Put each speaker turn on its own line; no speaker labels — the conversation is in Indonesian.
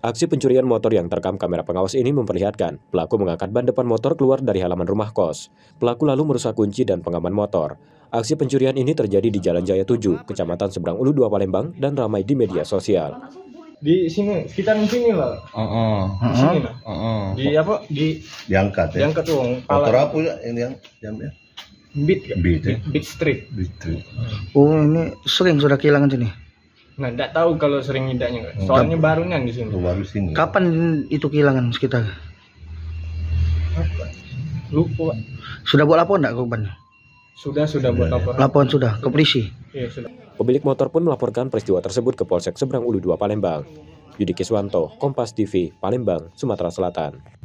Aksi pencurian motor yang terekam kamera pengawas ini memperlihatkan pelaku mengangkat ban depan motor keluar dari halaman rumah kos. Pelaku lalu merusak kunci dan pengaman motor. Aksi pencurian ini terjadi di Jalan Jaya 7, Kecamatan Seberang Ulu 2 Palembang dan ramai di media sosial.
Di sini, sekitaran sini lah.
Uh -uh. Di sini lah. Uh -uh. Di apa? Di diangkat ya. Diangkat uang. Motor
apa ya yang yang jamnya? Beat, ya? Beat, ya? Beat Street.
Beat Street. Oh, ini sering sudah kehilangan sini.
Nah, enggak tahu kalau sering ngidaknya Soalnya Kap baru di sini.
Baru sini. Kapan itu kehilangan sekitar?
Lupa. Sudah buat laporan enggak korban? Sudah, sudah buat ya. laporan. Laporan sudah ke polisi. Iya,
sudah.
Pemilik motor pun melaporkan peristiwa tersebut ke Polsek Seberang Ulu 2 Palembang. Yudi Kiswanto, Kompas TV, Palembang, Sumatera Selatan.